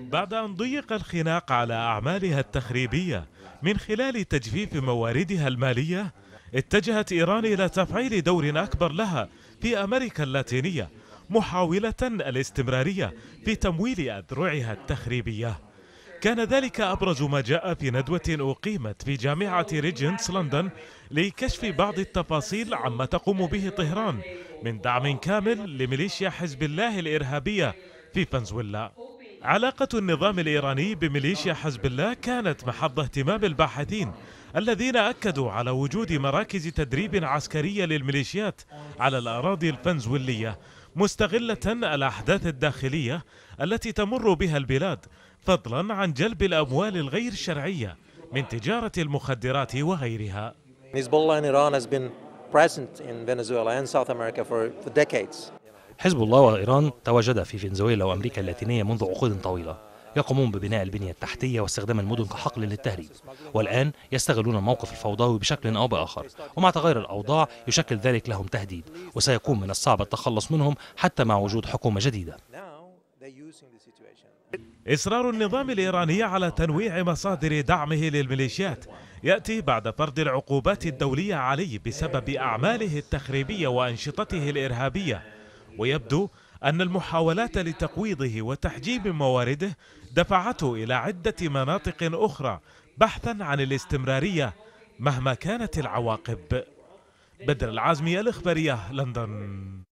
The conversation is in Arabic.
بعد أن ضيق الخناق على أعمالها التخريبية من خلال تجفيف مواردها المالية اتجهت إيران إلى تفعيل دور أكبر لها في أمريكا اللاتينية محاولة الاستمرارية في تمويل أذرعها التخريبية كان ذلك أبرز ما جاء في ندوة أقيمت في جامعة ريجنس لندن لكشف بعض التفاصيل عما تقوم به طهران من دعم كامل لميليشيا حزب الله الإرهابية في فنزويلا علاقة النظام الإيراني بميليشيا حزب الله كانت محض اهتمام الباحثين الذين أكدوا على وجود مراكز تدريب عسكرية للميليشيات على الأراضي الفنزويلية مستغلة الأحداث الداخلية التي تمر بها البلاد فضلا عن جلب الأموال الغير شرعية من تجارة المخدرات وغيرها Hezbollah in Iran has been present in Venezuela and South America for decades. حزب الله وإيران تواجدا في فنزويلا وأمريكا اللاتينية منذ عقود طويلة يقومون ببناء البنية التحتية واستخدام المدن كحقل للتهريب والآن يستغلون الموقف الفوضوي بشكل أو بآخر ومع تغير الأوضاع يشكل ذلك لهم تهديد وسيكون من الصعب التخلص منهم حتى مع وجود حكومة جديدة إصرار النظام الإيراني على تنويع مصادر دعمه للميليشيات يأتي بعد فرض العقوبات الدولية عليه بسبب أعماله التخريبية وأنشطته الإرهابية ويبدو أن المحاولات لتقويضه وتحجيب موارده دفعته إلى عدة مناطق أخرى بحثا عن الاستمرارية مهما كانت العواقب بدر العازمي الإخبارية لندن